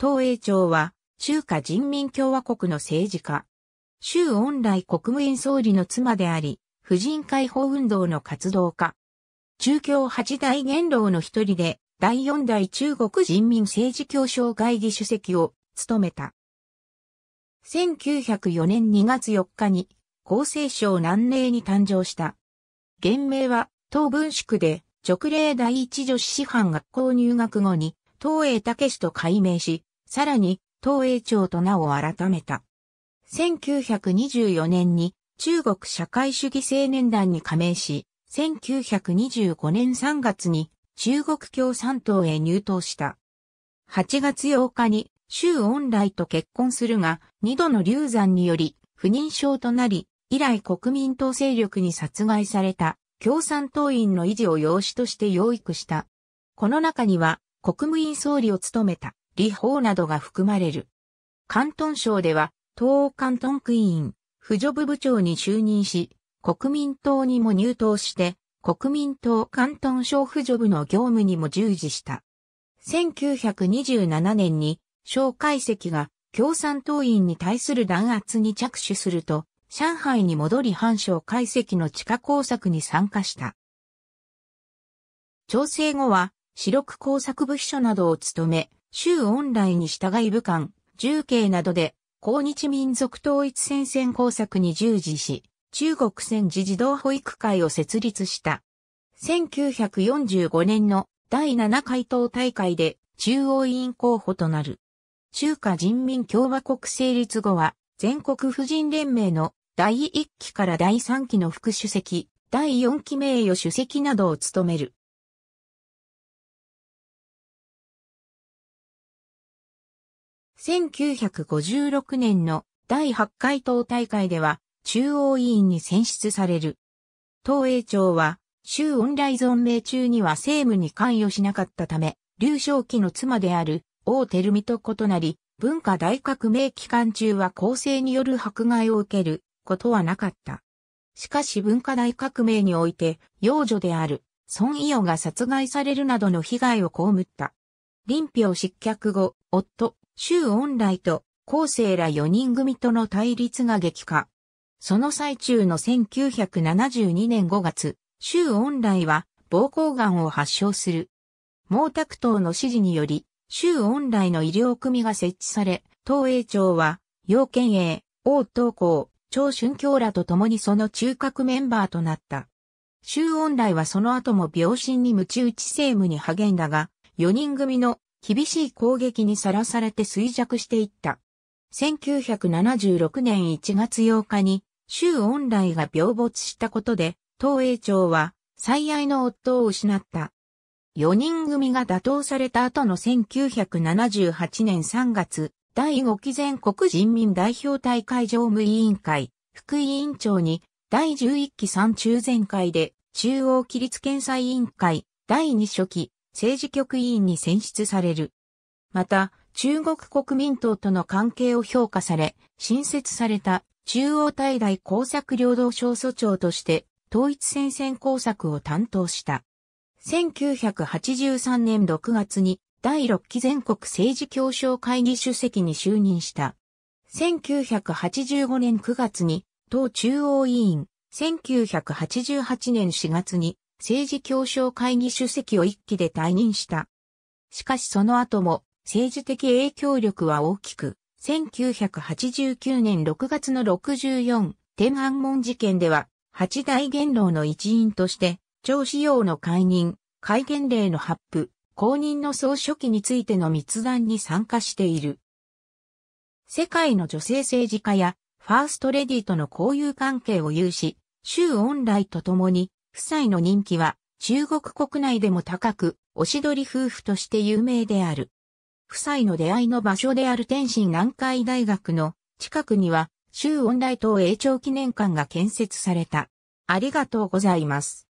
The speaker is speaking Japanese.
東栄町は、中華人民共和国の政治家。周恩来国務院総理の妻であり、婦人解放運動の活動家。中共八大元老の一人で、第四代中国人民政治協商会議主席を務めた。1904年2月4日に、厚生省南寧に誕生した。原名は、東文宿で、直令第一女子師範学校入学後に、東栄武と改名し、さらに、東映庁と名を改めた。1924年に中国社会主義青年団に加盟し、1925年3月に中国共産党へ入党した。8月8日に周恩来と結婚するが、二度の流産により不妊症となり、以来国民党勢力に殺害された共産党員の維持を養子として養育した。この中には国務院総理を務めた李法などが含まれる。広東省では、東欧広東イーン、婦女部部長に就任し、国民党にも入党して、国民党広東省婦女部の業務にも従事した。1927年に、蒋介石が共産党員に対する弾圧に着手すると、上海に戻り反省解析の地下工作に参加した。調整後は、四六工作部秘書などを務め、州恩来に従い武漢、重慶などで、抗日民族統一戦線工作に従事し、中国戦時児童保育会を設立した。1945年の第7回党大会で中央委員候補となる。中華人民共和国成立後は、全国婦人連盟の第1期から第3期の副主席、第4期名誉主席などを務める。1956年の第8回党大会では中央委員に選出される。党営長は、周恩来存命中には政務に関与しなかったため、劉少奇の妻である王照美と異なり、文化大革命期間中は公正による迫害を受けることはなかった。しかし文化大革命において、幼女である孫伊代が殺害されるなどの被害を被った。林票失脚後、夫、周恩来と後世ら4人組との対立が激化。その最中の1972年5月、周恩来は膀胱癌を発症する。毛沢東の指示により、周恩来の医療組が設置され、東栄庁は、要県栄、王東高、長春京らと共にその中核メンバーとなった。周恩来はその後も病身に鞭打ち政務に励んだが、4人組の厳しい攻撃にさらされて衰弱していった。1976年1月8日に、周恩来が病没したことで、東栄町は最愛の夫を失った。4人組が打倒された後の1978年3月、第5期全国人民代表大会常務委員会、副委員長に、第11期3中全会で、中央規律検査委員会、第2書記、政治局委員に選出される。また、中国国民党との関係を評価され、新設された中央大大工作領土省組長として統一戦線工作を担当した。1983年6月に第6期全国政治協商会議主席に就任した。1985年9月に党中央委員、1988年4月に政治協商会議主席を一期で退任した。しかしその後も政治的影響力は大きく、1989年6月の64天安門事件では、八大元老の一員として、張子陽の解任、戒厳令の発布、公認の総書記についての密談に参加している。世界の女性政治家やファーストレディとの交友関係を有し、周恩来と共に夫妻の人気は中国国内でも高く、おしどり夫婦として有名である。夫妻の出会いの場所である天津南海大学の近くには、周恩来党永長記念館が建設された。ありがとうございます。